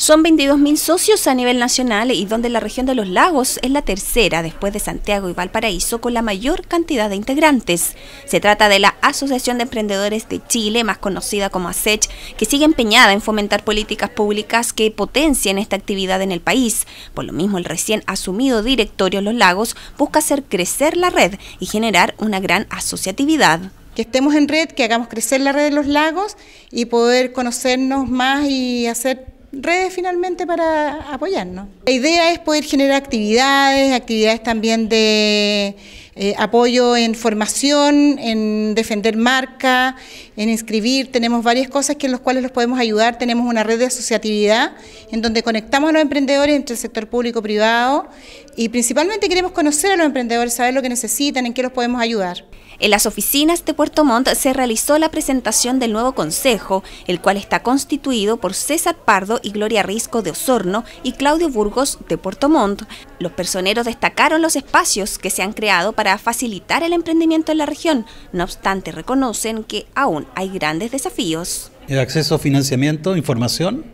Son 22.000 socios a nivel nacional y donde la región de los lagos es la tercera después de Santiago y Valparaíso con la mayor cantidad de integrantes. Se trata de la Asociación de Emprendedores de Chile, más conocida como ASECH, que sigue empeñada en fomentar políticas públicas que potencien esta actividad en el país. Por lo mismo, el recién asumido directorio Los Lagos busca hacer crecer la red y generar una gran asociatividad que estemos en red, que hagamos crecer la red de los lagos y poder conocernos más y hacer redes finalmente para apoyarnos. La idea es poder generar actividades, actividades también de eh, apoyo en formación, en defender marca, en inscribir. Tenemos varias cosas que en las cuales los podemos ayudar. Tenemos una red de asociatividad en donde conectamos a los emprendedores entre el sector público-privado y principalmente queremos conocer a los emprendedores, saber lo que necesitan, en qué los podemos ayudar. En las oficinas de Puerto Montt se realizó la presentación del nuevo consejo, el cual está constituido por César Pardo y Gloria Risco de Osorno y Claudio Burgos de Puerto Montt. Los personeros destacaron los espacios que se han creado para facilitar el emprendimiento en la región. No obstante, reconocen que aún hay grandes desafíos. El acceso a financiamiento, información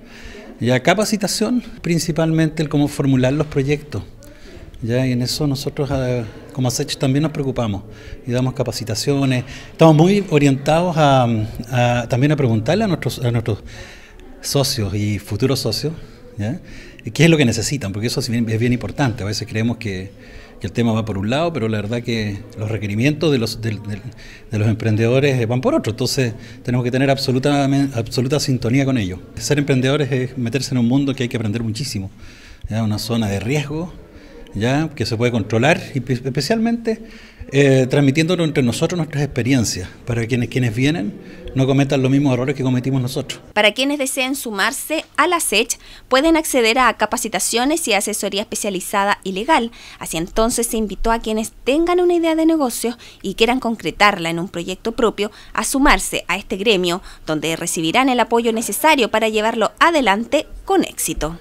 y a capacitación, principalmente el cómo formular los proyectos. Ya, en eso nosotros ah, como ASECH también nos preocupamos y damos capacitaciones. Estamos muy orientados a, también a preguntarle a nuestros, a nuestros socios y futuros socios ¿Qué es lo que necesitan? Porque eso es bien, es bien importante. A veces creemos que, el tema va por un lado, pero la verdad que los requerimientos de los, los emprendedores van por otro. Entonces tenemos que tener absoluta, absoluta sintonía con ellos. Ser emprendedores es meterse en un mundo que hay que aprender muchísimo. ¿ya? Una zona de riesgo, ¿ya? que se puede controlar y especialmente eh, entre nosotros nuestras experiencias, para quienes, quienes vienen no cometan los mismos errores que cometimos nosotros. Para quienes deseen sumarse a la SECH, pueden acceder a capacitaciones y asesoría especializada y legal. Así entonces se invitó a quienes tengan una idea de negocio y quieran concretarla en un proyecto propio a sumarse a este gremio, donde recibirán el apoyo necesario para llevarlo adelante con éxito.